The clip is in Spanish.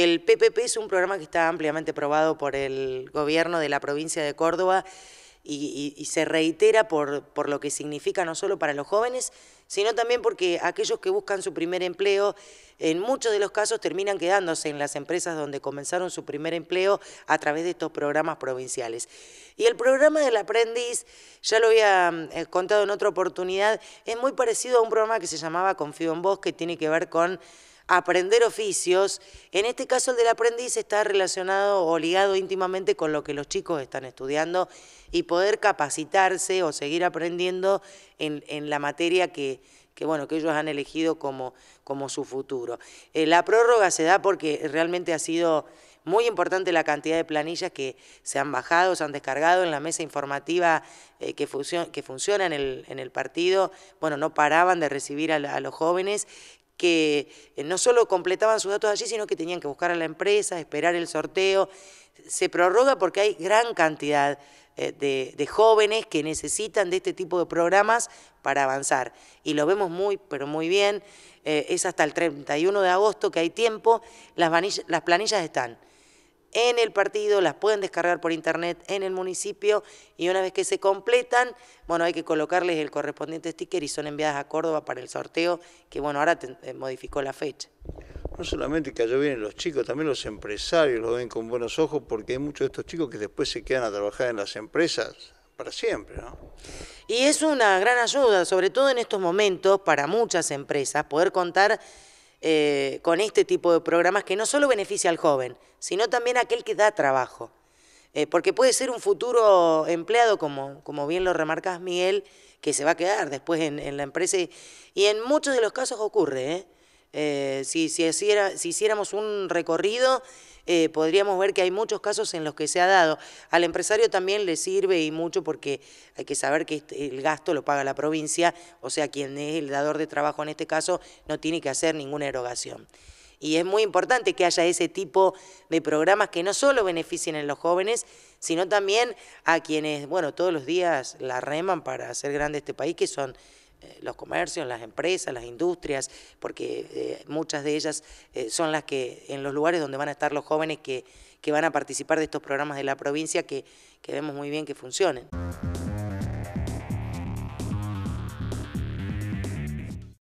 El PPP es un programa que está ampliamente aprobado por el gobierno de la provincia de Córdoba y, se reitera por, por lo que significa no solo para los jóvenes, sino también porque aquellos que buscan su primer empleo, en muchos de los casos terminan quedándose en las empresas donde comenzaron su primer empleo a través de estos programas provinciales. Y el programa del aprendiz, ya lo había eh, contado en otra oportunidad, es muy parecido a un programa que se llamaba Confío en Vos, que tiene que ver con aprender oficios. En este caso el del aprendiz está relacionado o ligado íntimamente con lo que los chicos están estudiando y poder capacitarse o seguir aprendiendo en, la materia que, que bueno, que ellos han elegido como, como su futuro. Eh, la prórroga se da porque realmente ha sido muy importante la cantidad de planillas que se han bajado, se han descargado en la mesa informativa eh, que, funciona, que en el, partido. Bueno, no paraban de recibir a los jóvenes que eh, no solo completaban sus datos allí, sino que tenían que buscar a la empresa, esperar el sorteo. Se prorroga porque hay gran cantidad eh, de, jóvenes que necesitan de este tipo de programas para avanzar. Y lo vemos muy, pero muy bien. Eh, es hasta el 31 de agosto que hay tiempo. las planillas están en el partido, las pueden descargar por internet en el municipio y una vez que se completan, bueno, hay que colocarles el correspondiente sticker y son enviadas a Córdoba para el sorteo, que bueno, ahora eh, modificó la fecha. No solamente que allá vienen los chicos, también los empresarios lo ven con buenos ojos porque hay muchos de estos chicos que después se quedan a trabajar en las empresas para siempre, ¿no? Y es una gran ayuda, sobre todo en estos momentos, para muchas empresas, poder contar eh, con este tipo de programas que no solo beneficia al joven, sino también a aquel que da trabajo. Eh, porque puede ser un futuro empleado, como, como bien lo remarcas Miguel, que se va a quedar después en, la empresa. Y, en muchos de los casos ocurre. ¿eh? eh si, si, si hiciéramos un recorrido eh, podríamos ver que hay muchos casos en los que se ha dado. Al empresario también le sirve y mucho porque hay que saber que este, el gasto lo paga la provincia, o sea, quien es el dador de trabajo en este caso no tiene que hacer ninguna erogación. Y es muy importante que haya ese tipo de programas que no solo beneficien a los jóvenes, sino también a quienes, bueno, todos los días la reman para hacer grande este país, que son eh, los comercios, las empresas, las industrias, porque eh, muchas de ellas eh, son las que en los lugares donde van a estar los jóvenes que, que van a participar de estos programas de la provincia que, que vemos muy bien que funcionen.